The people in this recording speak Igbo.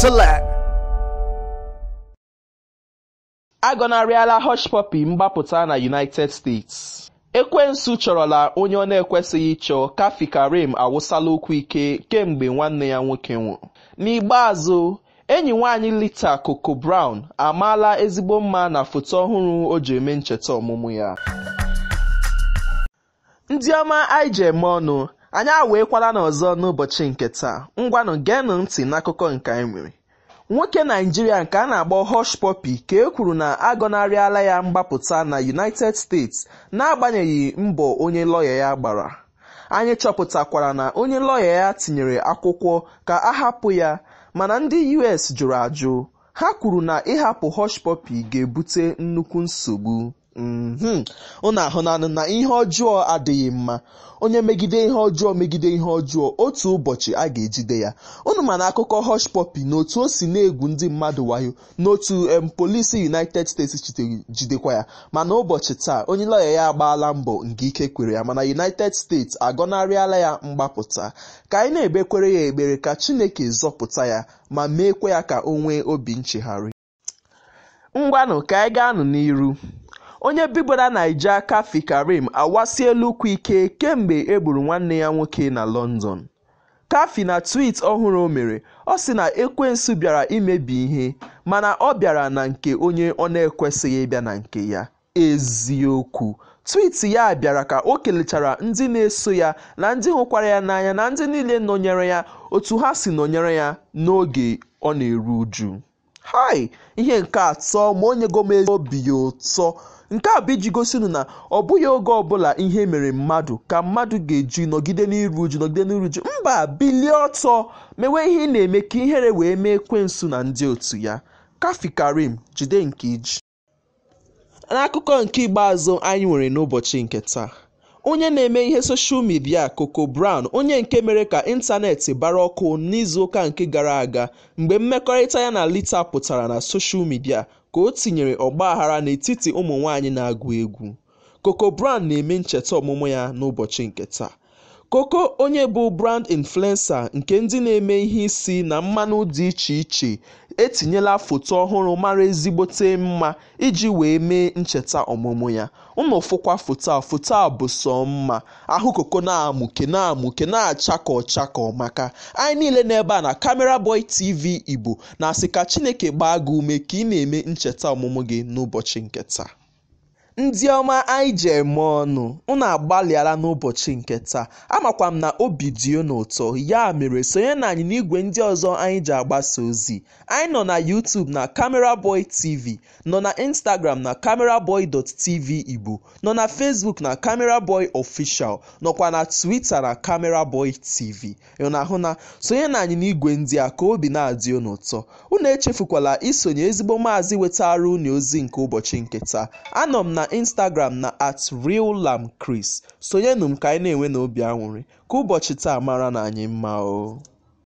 Select. agọnarịala Hush Puppy mgbapụta na United States ekwensu chọrọla onye ọ na-ekwesịghị ịchọ ka Karim awụsala okwu ike kemgbe nwanne ya nwoke nwụrụ n'ikpeazụ enyi nwaanyị Lita Koko Brown amaala ezigbo mma na foto ọhụrụ o ji eme ncheta ọmụmụ ya ndị ọma anyị ji eme ọnụ anyị aweekwala n'ọzọ n'ụbọchị nke taa ngwanụ geenụ ntị n'akụkọ nke anyị nwere nwoke naijiria nke a na-agbọ hosh Puppy ka e kwuru na agọnarịala ya mgbapụta na United States n'agbanyeghị mbọ onye lọya ya gbara anyị chọpụtakwara na onye lọya ya tinyere akwụkwọ ka a hapụ ya mana ndị US jụrụ ajụ ha kwuru na ịhapụ hosh Puppy ga-ebute nnukwu nsogbu Mhm. ụnụ ahụnanụ na ihe ọjọọ adịghị mma onye megide ihe ọjọọ megide ihe ọjọọ otu ụbọchị a ga-ejide ya ụnụ ma na akụkọ hush pọpi na otu o si na-egwu ndị mmadụ wayo n'otu em polisi united states jidekwa ya mana ụbọchị taa onye lọya ya agbaala mbọ nke ike kwere ya mana united states agọnarịala ya mgbapụta ka anyị na-ekpekwere ya ekpere ka chineke zọpụta ya ma meekwa ya ka o nwee obi nchegharị ngwanụ ka anyị gaanụ n'iru onye bigoro naija kafi karim elu ukwu ike kemgbe e gburu nwanne ya nwoke na london. kafi na twit ọhụrụ o mere ọ sị na ekwensu bịara imebi ihe mana ọ bịara na nke onye ọ na-ekwesịghị ịbịa na nke ya eziokwu twit ya bịara ka o kelechara ndị na-eso ya na ndị hụkwara ya n'anya na ndị niile nọnyere ya otu ha si nọnyere ya n'oge ọ na-eru uju. hi ihe nke atọ ma onye enyego obi ya ụtọ, nke a bụ iji gosi unu na ọ bụghị oge ọbụla ihe mere mmadụ ka mmadụ ga-eji nọgide n'iru uju, uju mba, bilie ọtọ, mewe ihe ị na-eme ka ihere wee mee kwe nsu na ndị otu ya.” kafi Karim, Jide nke Iji. N'akụkọ nke ikpeazụ anyị nwere n'ụbọchị nke taa. Onye na-eme ihe soshal midia Coco Brown, onye nke mere ka ịntanetị bara ọkụ n'izuụka nke gara aga mgbe mmekọrịta ya na lita pụtara na soshal midia ka o tinyere ọgbaghara n'etiti ụmụ nwanyị na-agụ egwu, Coco Brown na-eme ncheta ọmụmụ ya n'ụbọchị nke taa. Coco, onye bụ brand influencer nke ndị na-eme ihe isi na mmanụ dị iche iche. etinyela foto ọhụrụ mara ezigbote mma iji wee mee ncheta ọmụmụ ya, ụmụ fụkwa foto a, foto a bụ sọ mma, ahụkoko koko na-amụke na-amụke na-achakọ ọchakọ maka anyị niile n'ebe a na kamera Boy TV Igbo na-asị ka Chineke gbaa gị ume ka ị na-eme ncheta ọmụmụ gị n'ụbọchị nke Ndị ọma anyị ji eme ọnụ, unu agbalịala n'ụbọchị nke taa, amakwa m na obi dị unu ụtọ, ya mere na anyị n'igwe ndị ọzọ anyị ji agbasa ozi: anyị nọ na YouTube na cameraboy tv, nọ na Instagram na cameraboy.tv Igbo, nọ na Facebook na cameraboy official, nọkwa na Twitter na cameraboy tv. Ịhụnahụ na sonyenụ anyị n'igwe ndị a ka obi na-adị unu ụtọ, unu echefukwala isonye ezigbo maazị wetara unu ozi nke ụbọchị nke taa. Anọ m na na Instagram na @ReelLamKris. Sonyenụ m ka anyị na-enwe n'obi aṅụrị ka ụbọchị taa mara anyị mma. o.